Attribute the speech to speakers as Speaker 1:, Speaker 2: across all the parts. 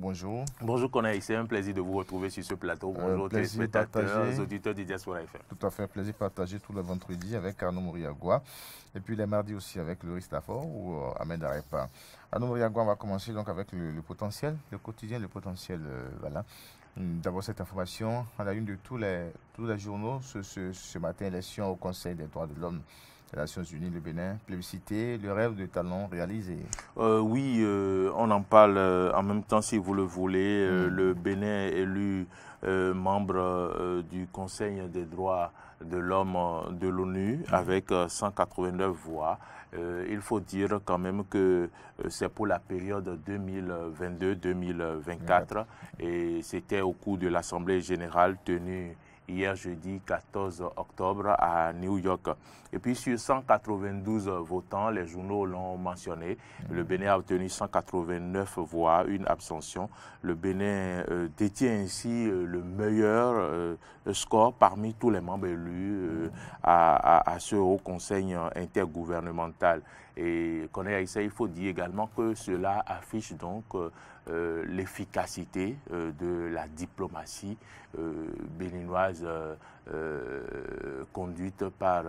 Speaker 1: bonjour. Bonjour Konaï, c'est un plaisir de vous retrouver sur ce plateau. Euh, bonjour euh, téléspectateurs, les auditeurs de Diaspora FM.
Speaker 2: Tout à fait, plaisir partager tout le vendredi avec anne Mouriagua et puis les mardis aussi avec Loris Stafford ou euh, Ahmed Arepa. anne Mouriagua, on va commencer donc avec le, potentiel, le quotidien, le potentiel, euh, voilà. D'avoir cette information à la une de tous les, tous les journaux ce, matin, élection au Conseil des droits de l'homme des Nations Unies, le Bénin, plébiscité, le rêve de talent réalisé.
Speaker 1: Euh, oui, euh, on en parle euh, en même temps si vous le voulez. Mm. le Bénin élu membre du Conseil des droits de l'homme euh, de l'ONU mhm. avec 189 euh, voix. Euh, il faut dire quand même que c'est pour la période 2022-2024 et c'était au cours de l'Assemblée générale tenue hier jeudi 14 octobre à New York. Et puis sur 192 votants, les journaux l'ont mentionné, le Bénin a obtenu 189 voix, une abstention. Le Bénin euh, détient ainsi euh, le meilleur euh, score parmi tous les membres élus à, ce Haut Conseil intergouvernemental. Et ça il faut dire également que cela affiche donc euh, l'efficacité euh, de la diplomatie euh, béninoise conduite par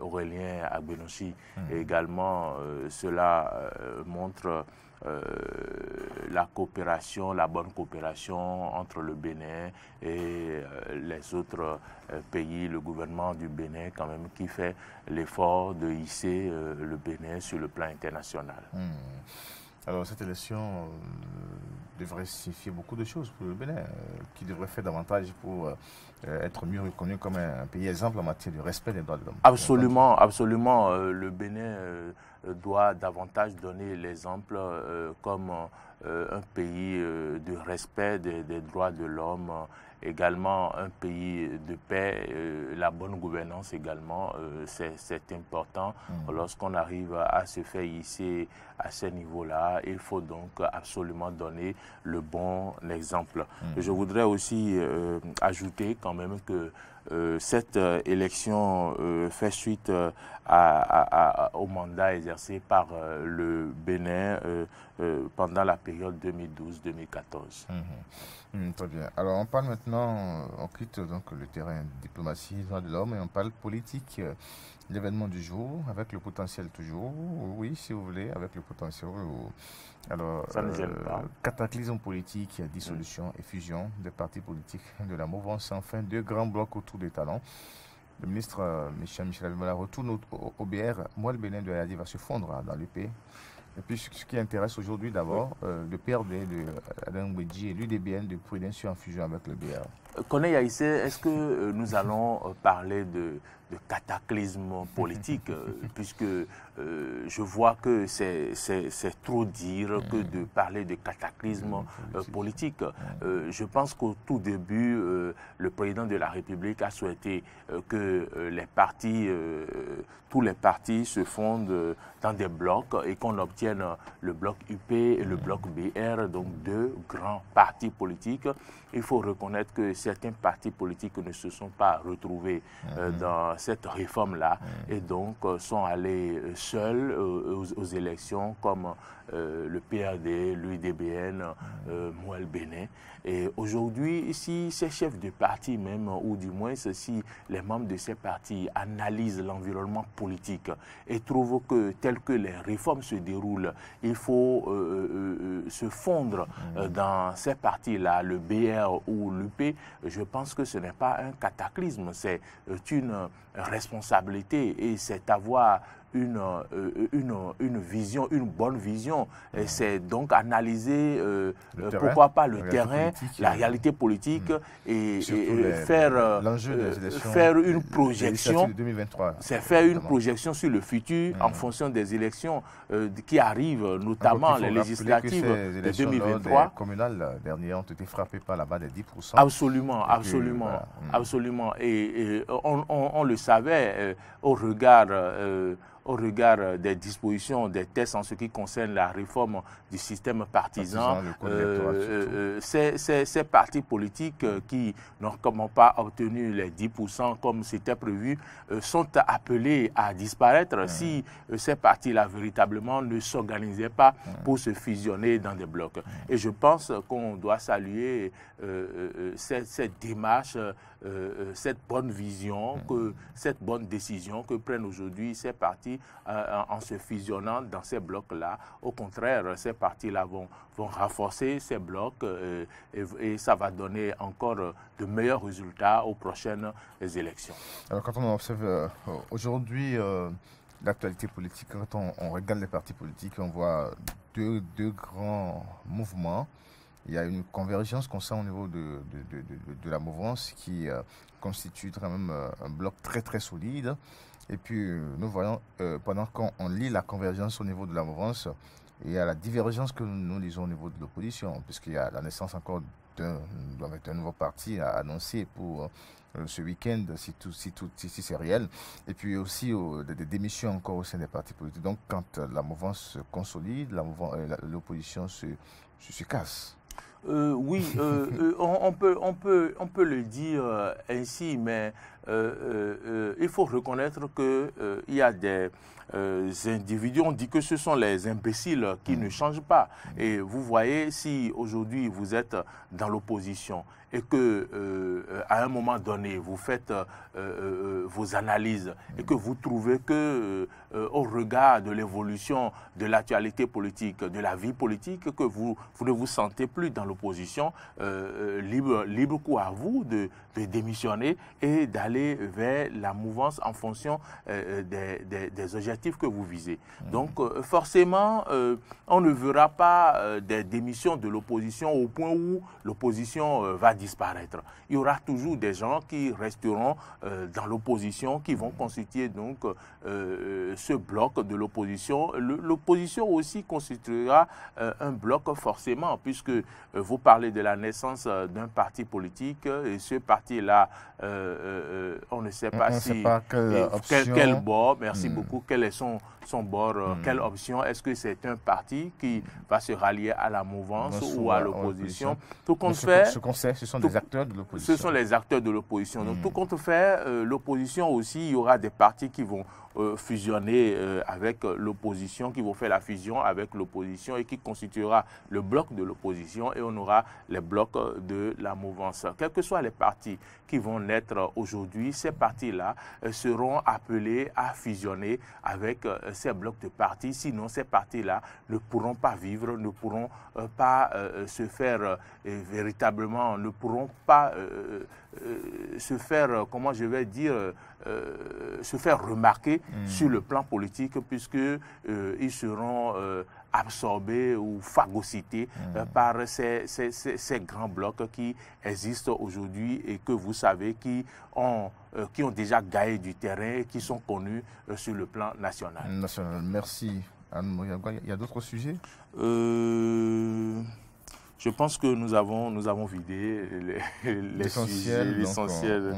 Speaker 1: Aurélien Agbenoshi. Hmm. Également, cela montre la coopération, la bonne coopération entre le Bénin et les autres pays, le gouvernement du Bénin quand même qui fait l'effort de hisser le Bénin sur le plan international. Hmm. Alors cette
Speaker 2: élection euh, devrait signifier beaucoup de choses pour le Bénin, euh, qui devrait faire davantage pour euh, être mieux reconnu comme un, pays exemple en matière de respect des droits de l'homme.
Speaker 1: Absolument, absolument. le Bénin doit davantage donner l'exemple comme un pays de respect des droits de l'homme également un pays de paix, euh, la bonne gouvernance également, euh, c'est important. Mm. Lorsqu'on arrive à se faire ici, à ce niveau-là, il faut donc absolument donner le bon exemple. Mm. Je voudrais aussi euh, ajouter quand même que euh, cette euh, élection euh, fait suite à, au mandat exercé par le Bénin pendant la période 2012-2014. Mhm.
Speaker 2: Mhm, très bien. Alors on parle maintenant, on quitte donc le terrain diplomatie, droit de l'homme et on parle politique l'événement du jour, avec le potentiel toujours, oui, si vous voulez, avec le potentiel. Euh, alors, euh, cataclysme politique, dissolution mm. et fusion des partis politiques de la mouvance, enfin deux grands blocs autour des talents. Le ministre euh, Michel Michel retourne au, BR. Moi, le Bénin de va se fondre hein, dans l'UP. Et puis ce qui intéresse aujourd'hui d'abord, euh, le père de, de euh, Adam Mbedji et l'UDBN de Prudence en fusion avec le BR.
Speaker 1: Euh, Kone Yaïsé, est-ce que nous allons parler de, de, cataclysme politique Puisque je vois que c'est trop dire que mm. de parler de cataclysme mm. politique. Mm. je pense qu'au tout début, le président de la République a souhaité que les partis, tous les partis se fondent dans des blocs et qu'on obtienne le bloc UP et le bloc BR, donc deux grands partis politiques. Il faut reconnaître que certains partis politiques ne se sont pas retrouvés euh, mhm. dans cette réforme-là mhm. et donc euh, sont allés euh, seuls aux, élections comme le PRD, l'UDBN, Moël mhm. Bénin. Et aujourd'hui, si ces chefs de parti même, ou du moins si les membres de ces partis analysent l'environnement politique et trouvent que tel que les réformes se déroulent, il faut euh, euh, euh, se fondre mm. dans ces parties là le BR ou l'UP. Je pense que ce n'est pas un cataclysme, c'est une responsabilité et c'est avoir une, euh, une, une, vision, une bonne vision. Ah. c'est donc analyser, euh, euh, pourquoi pas, le terrain, la réalité politique et, faire, faire une projection. C'est faire une projection sur le futur hmm. en fonction des élections qui arrivent, ah, notamment les législatives de 2023. Les
Speaker 2: communales dernières ont été frappées par la
Speaker 1: bas des 10%. Absolument, absolument, absolument. Et, hmm. on, le savait au regard au regard euh, des dispositions des tests en ce qui concerne la réforme du système partisan, euh, euh, ces, partis politiques qui n'ont comment pas obtenu les 10% comme c'était prévu sont appelés à disparaître mmh. si ces partis-là véritablement ne s'organisaient pas mmh. pour se fusionner dans des blocs. Mmh. Et je pense qu'on doit saluer cette, démarche, cette bonne vision, que, cette bonne décision que prennent aujourd'hui ces partis euh, euh, en se fusionnant dans ces blocs-là. Au contraire, ces partis-là vont, renforcer ces blocs euh, et, ça va donner encore de meilleurs résultats aux prochaines élections.
Speaker 2: Alors quand on observe aujourd'hui l'actualité politique, quand on, regarde les partis politiques, on voit deux, grands mouvements il y a une convergence qu'on au niveau de, de, de, la mouvance qui constitue quand même un bloc très très solide. Et puis, euh, nous voyons, euh, pendant qu'on lit la convergence au niveau de la mouvance, il y a la divergence que nous lisons au niveau de l'opposition, puisqu'il y a la naissance encore d'un nouveau parti à annoncer pour euh, ce week-end, si tout, si tout, si, c'est réel, et puis aussi des, démissions encore au sein des partis politiques. Donc, quand la mouvance se consolide, l'opposition se, casse.
Speaker 1: oui, on, peut, on, peut, on peut le dire ainsi, mais euh, euh, euh, il faut reconnaître qu'il y a des individus, on dit que ce sont les imbéciles qui mm. ne changent pas. Et vous voyez, si aujourd'hui vous êtes dans l'opposition et que à un moment donné vous faites vos analyses et que vous trouvez que au regard de l'évolution de l'actualité politique, de la vie politique, que vous, ne vous sentez plus dans l'opposition, libre, libre coup à vous de démissionner et d'aller vers la mouvance en fonction euh, euh, des, objectifs que vous visez. Mhm. Donc euh, forcément, on ne verra pas des démissions de l'opposition au point où l'opposition va disparaître. Il y aura toujours des gens qui resteront dans l'opposition, qui vont constituer donc ce bloc de l'opposition. L'opposition aussi constituera un bloc forcément, puisque vous parlez de la naissance d'un parti politique et ce parti-là... Euh, on ne sait pas si quel, bord, merci hmm. beaucoup, quel est son, bord, euh, hmm. quelle option. Est-ce que c'est un parti qui va se rallier à la mouvance ou à l'opposition Ce qu'on sait, ce sont des acteurs de l'opposition. Ce sont les acteurs de l'opposition. Donc hmm. tout compte fait, euh, l'opposition aussi, il y aura des partis qui vont euh, fusionner euh, avec euh, l'opposition, qui vont faire la fusion avec l'opposition et qui constituera le bloc de l'opposition et on aura les blocs de la mouvance. Quels que soient les partis qui vont naître aujourd'hui, ces partis-là seront appelés à fusionner avec ces blocs de partis. Sinon, ces partis-là ne pourront pas vivre, ne pourront pas se faire véritablement, ne pourront pas euh, se faire, euh, comment je vais dire, euh, se faire remarquer mm. sur le plan politique puisqu'ils ils seront absorbés ou phagocytés mm. par ces, grands blocs qui existent aujourd'hui et que vous savez qui ont, qui ont déjà gagné du terrain et qui sont connus sur le plan national. National, merci. Il y a d'autres sujets je pense que nous avons, nous avons vidé l'essentiel. Les, on,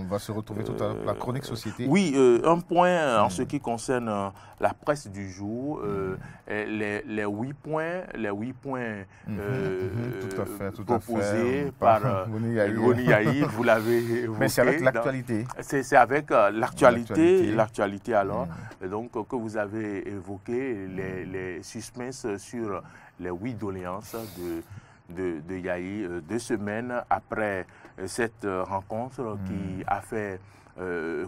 Speaker 1: va se retrouver tout à l'heure. La chronique euh, société. Oui, euh, un point euh, en mm. ce qui concerne la presse du jour, mm. les, huit points, les huit points mm-hmm, mm-hmm, proposés par Rony vous l'avez Mais c'est avec l'actualité. C'est avec l'actualité, l'actualité alors, mm. donc que vous avez évoqué les, les suspens sur les huit doléances de de, Yaï, Yahi, euh, deux semaines après euh, cette euh, rencontre hmm. qui a fait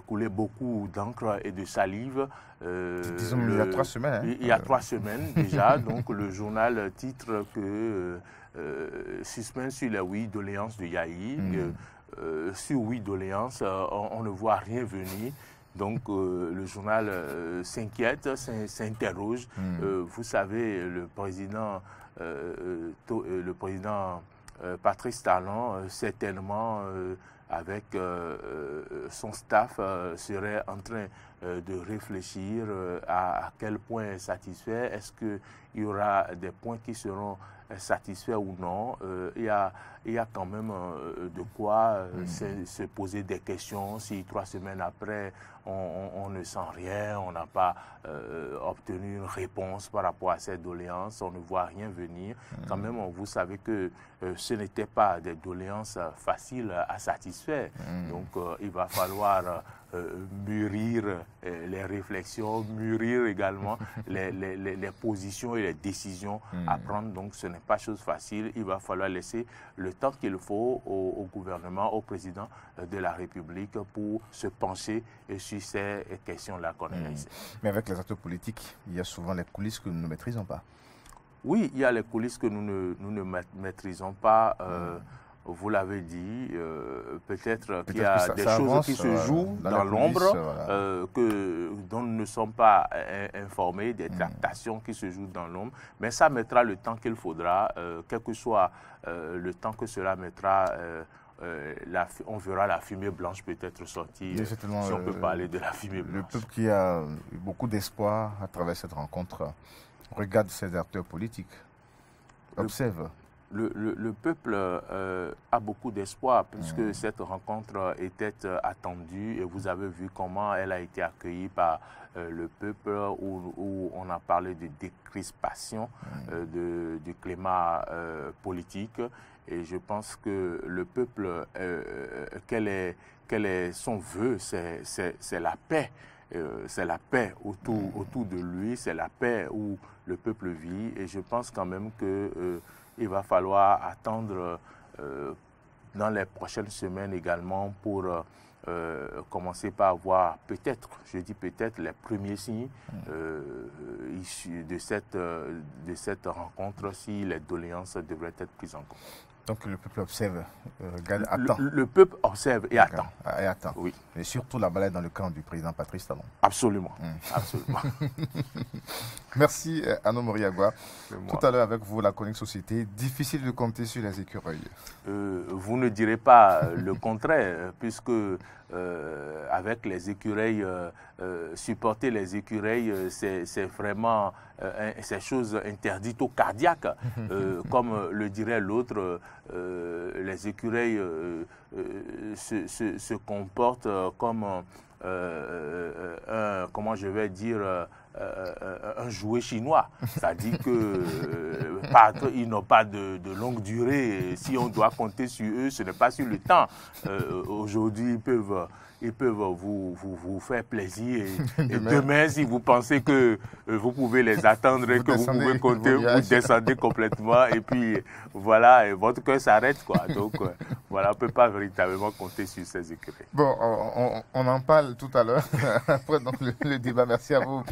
Speaker 1: couler beaucoup d'encre et de salive. il y a trois semaines. Hein. Il y a trois semaines déjà. donc le journal titre que euh, semaines sur la oui doléances de Yaï. Hmm. sur oui doléances, on, ne voit rien venir. Donc euh, le journal euh, s'inquiète, s'interroge. Hmm. Euh, vous savez, le président, le président Patrice Talon, certainement avec son staff, serait en train de réfléchir à, à, quel point satisfait. Est-ce qu'il y aura des points qui seront satisfait ou non, euh, il y, a, quand même euh, de quoi euh, mm. se, poser des questions si trois semaines après on, ne sent rien, on n'a pas obtenu une réponse par rapport à cette doléance, on ne voit rien venir. Mm. Quand même, vous savez que ce n'était pas des doléances faciles à satisfaire. Mm. Donc il va falloir... Euh, mûrir euh, les réflexions, mûrir également les, positions et les décisions hmm. à prendre. Donc ce n'est pas chose facile. Il va falloir laisser le temps qu'il faut au, gouvernement, au président euh, de la République pour se pencher sur ces questions-là qu'on hmm.
Speaker 2: Mais avec les acteurs politiques, il y a souvent les coulisses que nous ne maîtrisons pas.
Speaker 1: Oui, il y a les coulisses que nous ne, nous ne maîtrisons pas. Hmm vous l'avez dit, euh, peut-être qu'il y a des choses qui se euh, jouent dans, l'ombre, euh, dont nous ne sommes pas informés, des mm. tractations qui se jouent dans l'ombre, mais ça mettra le temps qu'il faudra, quel que soit le temps que cela mettra. on verra la fumée blanche peut-être sortir, si on peut parler de la fumée blanche.
Speaker 2: Le peuple qui a beaucoup d'espoir à travers cette rencontre regarde ces acteurs politiques, observe
Speaker 1: le, peuple euh, a beaucoup d'espoir puisque mm. cette rencontre était euh, attendue et vous avez vu comment elle a été accueillie par euh, le peuple où, on a parlé de décrispation mm. du climat politique et je pense que le peuple, quel est son vœu, c'est la paix. Euh, c'est la paix autour, de lui, c'est la paix où le peuple vit. Et je pense quand même qu'il euh, va falloir attendre euh, dans les prochaines semaines également pour commencer par avoir peut-être, je dis peut-être, les premiers signes issus de cette, de cette rencontre si les doléances devraient être prises en compte.
Speaker 2: Donc le peuple observe, regarde, euh, attend. Le, peuple observe et attend. Et attend. Oui. Et surtout la balade dans le camp du président Patrice Talon.
Speaker 1: Absolument. Mm. Absolument.
Speaker 2: Merci euh, Anno Moriagua. Tout à l'heure avec vous, la Connex Société, difficile de compter sur les écureuils.
Speaker 1: Euh, vous ne direz pas le contraire, puisque euh, avec les écureuils, euh, euh, supporter les écureuils, c'est vraiment ces choses interdites au cardiaque. comme le dirait l'autre, les écureuils se, comportent comme un, comment je vais dire, euh, euh, un jouet chinois. C'est-à-dire euh, que ils n'ont pas de, longue durée. si on doit compter sur eux, ce n'est pas sur le temps. Aujourd'hui, ils peuvent ils peuvent vous, vous, faire plaisir. Et, demain, si vous pensez que euh, vous pouvez les attendre, que vous pouvez compter, vous descendez complètement. et puis, voilà, votre cœur s'arrête. quoi. Donc, euh, voilà, on ne peut pas véritablement compter sur ces écrits. Bon,
Speaker 2: on, en parle tout à l'heure, après dans le, débat. Merci à vous.